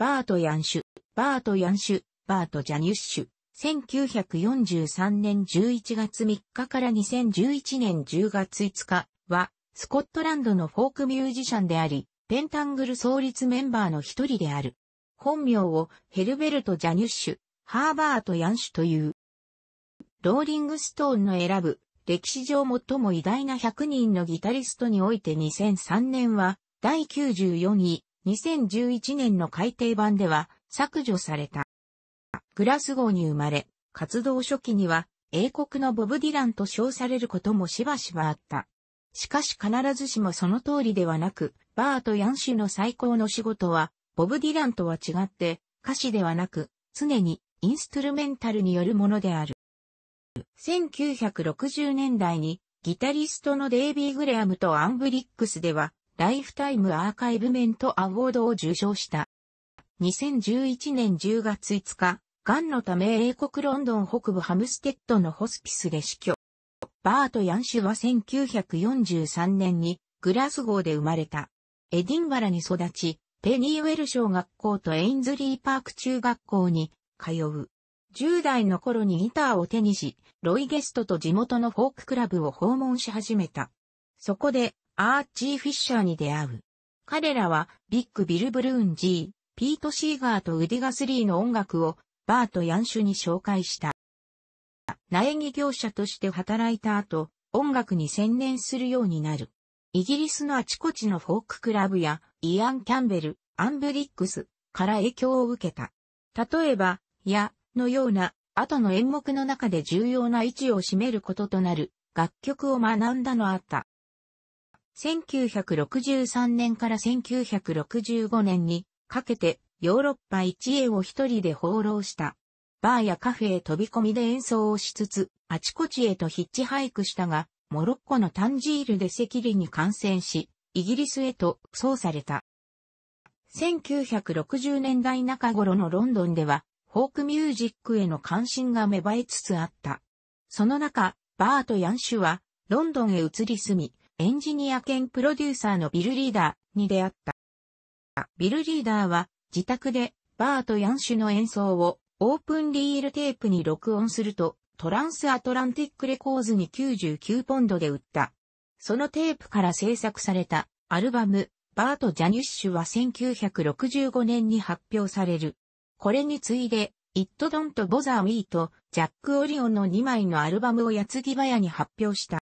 バート・ヤンシュ、バート・ヤンシュ、バート・ジャニュッシュ。1943年11月3日から2011年10月5日は、スコットランドのフォークミュージシャンであり、ペンタングル創立メンバーの一人である。本名をヘルベルト・ジャニュッシュ、ハーバート・ヤンシュという。ローリングストーンの選ぶ歴史上最も偉大な100人のギタリストにおいて2003年は第94位、2011年の改訂版では削除された。グラスゴーに生まれ、活動初期には英国のボブ・ディランと称されることもしばしばあった。しかし必ずしもその通りではなく、バーとヤンシュの最高の仕事は、ボブ・ディランとは違って歌詞ではなく、常にインストゥルメンタルによるものである。1960年代にギタリストのデイビー・グレアムとアンブリックスではライフタイムアーカイブメントアウォードを受賞した。2011年10月5日、ンのため英国ロンドン北部ハムステッドのホスピスで死去。バート・ヤンシュは1943年にグラスゴーで生まれた。エディンバラに育ち、ペニーウェル小学校とエインズリーパーク中学校に通う。10代の頃にギターを手にし、ロイゲストと地元のフォーククラブを訪問し始めた。そこで、アーチー・フィッシャーに出会う。彼らは、ビッグ・ビル・ブルーン・ジー、ピート・シーガーとウディ・ガスリーの音楽を、バート・ヤンシュに紹介した。苗木業者として働いた後、音楽に専念するようになる。イギリスのあちこちのフォーククラブや、イアン・キャンベル、アンブリックスから影響を受けた。例えば、や、のような、後の演目の中で重要な位置を占めることとなる、楽曲を学んだのあった。1963年から1965年にかけてヨーロッパ一へを一人で放浪した。バーやカフェへ飛び込みで演奏をしつつ、あちこちへとヒッチハイクしたが、モロッコのタンジールで赤痢に感染し、イギリスへと送された。1960年代中頃のロンドンでは、フォークミュージックへの関心が芽生えつつあった。その中、バーとヤンシュは、ロンドンへ移り住み、エンジニア兼プロデューサーのビルリーダーに出会った。ビルリーダーは自宅でバーとヤンシュの演奏をオープンリールテープに録音するとトランスアトランティックレコーズに99ポンドで売った。そのテープから制作されたアルバムバーとジャニッシュは1965年に発表される。これに次いで、イットドンとボザ e ウィーとジャック・オリオンの2枚のアルバムを矢継ぎ早に発表した。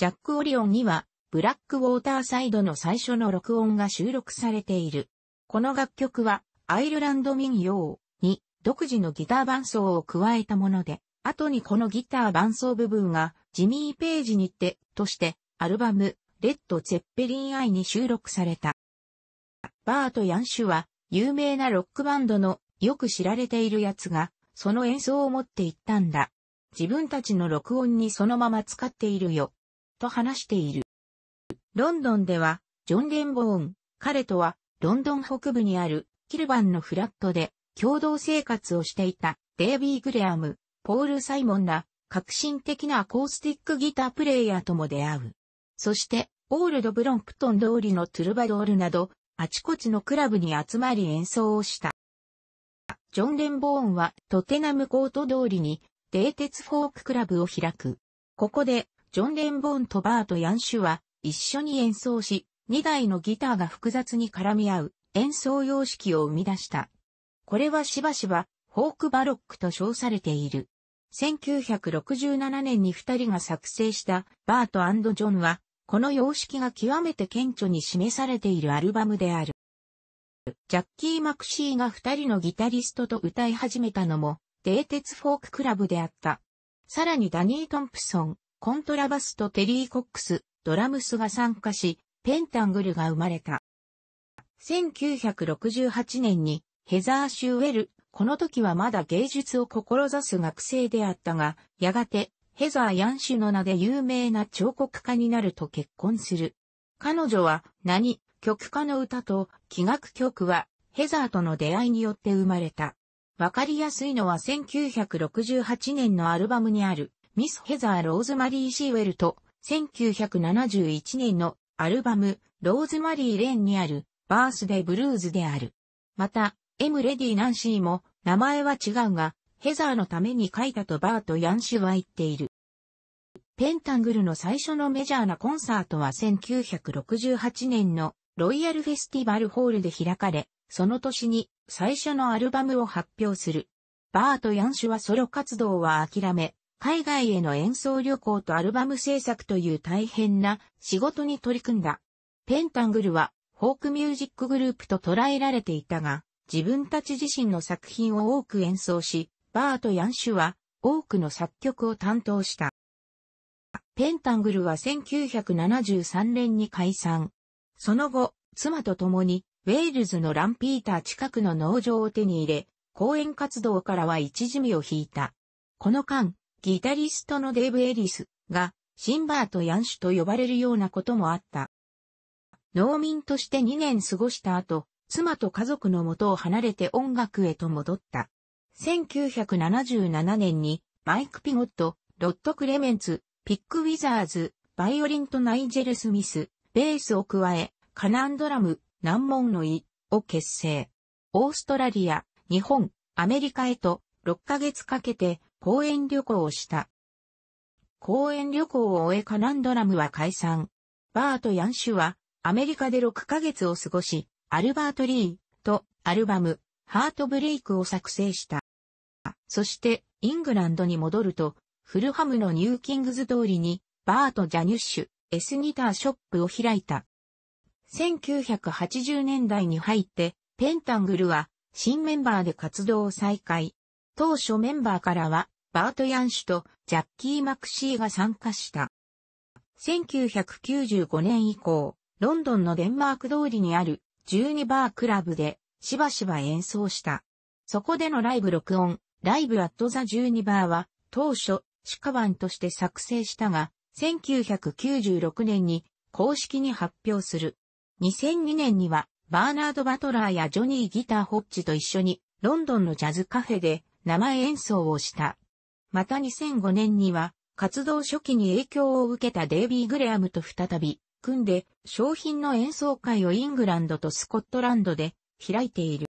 ジャック・オリオンには、ブラックウォーターサイドの最初の録音が収録されている。この楽曲は、アイルランド民謡に独自のギター伴奏を加えたもので、後にこのギター伴奏部分が、ジミー・ページにて、として、アルバム、レッド・ゼッペリン・アイに収録された。バート・ヤンシュは、有名なロックバンドの、よく知られているやつが、その演奏を持っていったんだ。自分たちの録音にそのまま使っているよ。と話している。ロンドンでは、ジョン・レンボーン、彼とは、ロンドン北部にある、キルバンのフラットで、共同生活をしていた、デイビー・グレアム、ポール・サイモンら、革新的なアコースティックギタープレイヤーとも出会う。そして、オールド・ブロンプトン通りのトゥルバドールなど、あちこちのクラブに集まり演奏をした。ジョン・レンボーンはトテナムコート通りに、デーテツフォーククラブを開く。ここでジョン・レンボーンとバート・ヤンシュは一緒に演奏し、2台のギターが複雑に絡み合う演奏様式を生み出した。これはしばしばフォークバロックと称されている。1967年に2人が作成したバートジョンは、この様式が極めて顕著に示されているアルバムである。ジャッキー・マクシーが2人のギタリストと歌い始めたのも、デテツ・フォーククラブであった。さらにダニー・トンプソン、コントラバスとテリー・コックス、ドラムスが参加し、ペンタングルが生まれた。1968年にヘザー・シューウェル、この時はまだ芸術を志す学生であったが、やがてヘザー・ヤンシュの名で有名な彫刻家になると結婚する。彼女は何、曲家の歌と器楽曲はヘザーとの出会いによって生まれた。わかりやすいのは1968年のアルバムにあるミス・ヘザー・ローズマリー・シーウェルと、1971年のアルバム、ローズマリー・レーンにある、バースデー・ブルーズである。また、エム・レディ・ナンシーも、名前は違うが、ヘザーのために書いたとバート・ヤンシュは言っている。ペンタングルの最初のメジャーなコンサートは1968年のロイヤルフェスティバルホールで開かれ、その年に最初のアルバムを発表する。バート・ヤンシュはソロ活動は諦め、海外への演奏旅行とアルバム制作という大変な仕事に取り組んだ。ペンタングルはフォークミュージックグループと捉えられていたが、自分たち自身の作品を多く演奏し、バーとヤンシュは多くの作曲を担当した。ペンタングルは1973年に解散。その後、妻と共に、ウェールズのランピーター近くの農場を手に入れ、講演活動からは一時身を引いた。この間、ギタリストのデイブ・エリスがシンバーとヤンシュと呼ばれるようなこともあった。農民として2年過ごした後、妻と家族の元を離れて音楽へと戻った。1977年にマイク・ピゴット、ロッド・クレメンツ、ピック・ウィザーズ、バイオリンとナイジェル・スミス、ベースを加え、カナンドラム、難問の意を結成。オーストラリア、日本、アメリカへと6ヶ月かけて公園旅行をした。公園旅行を終えカナンドラムは解散。バート・ヤンシュはアメリカで6ヶ月を過ごし、アルバート・リーとアルバム、ハートブレイクを作成した。そしてイングランドに戻ると、フルハムのニューキングズ通りにバート・ジャニュッシュ、エスギターショップを開いた。1980年代に入って、ペンタングルは新メンバーで活動を再開。当初メンバーからはバート・ヤンシュとジャッキー・マクシーが参加した。1995年以降、ロンドンのデンマーク通りにある12バークラブでしばしば演奏した。そこでのライブ録音、ライブ・アット・ザ・12バーは当初、シカ版として作成したが、1996年に公式に発表する。2002年には、バーナード・バトラーやジョニー・ギター・ホッジと一緒に、ロンドンのジャズカフェで生演奏をした。また2005年には、活動初期に影響を受けたデイビー・グレアムと再び、組んで、商品の演奏会をイングランドとスコットランドで開いている。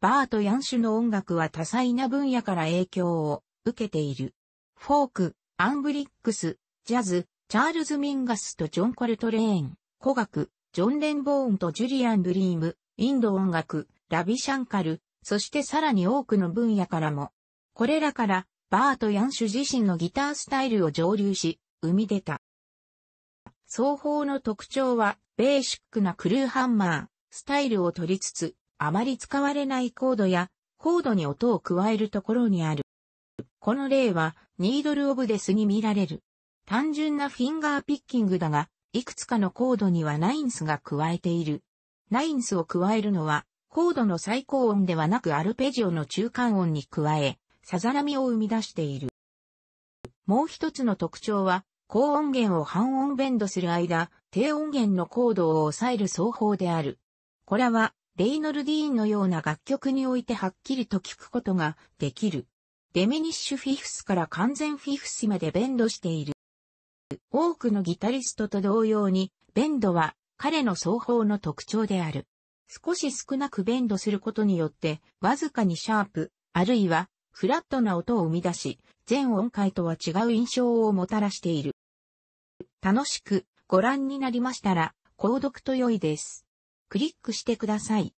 バーとヤンシュの音楽は多彩な分野から影響を受けている。フォーク、アンブリックス、ジャズ、チャールズ・ミンガスとジョン・コルトレーン、古楽、ジョン・レンボーンとジュリアン・ブリーム、インド音楽、ラビ・シャンカル、そしてさらに多くの分野からも。これらからバート・ヤンシュ自身のギタースタイルを上流し、生み出た。双方の特徴は、ベーシックなクルーハンマー、スタイルを取りつつ、あまり使われないコードや、コードに音を加えるところにある。この例は、ニードル・オブ・デスに見られる。単純なフィンガーピッキングだが、いくつかのコードにはナインスが加えている。ナインスを加えるのは、コードの最高音ではなくアルペジオの中間音に加え、さざ波を生み出している。もう一つの特徴は、高音源を半音ベンドする間、低音源のコードを抑える奏法である。これは、レイノルディーンのような楽曲においてはっきりと聞くことができる。デミニッシュフィフスから完全フィフスまでベンドしている。多くのギタリストと同様に、ベンドは彼の奏法の特徴である。少し少なくベンドすることによって、わずかにシャープ、あるいはフラットな音を生み出し、全音階とは違う印象をもたらしている。楽しくご覧になりましたら、購読と良いです。クリックしてください。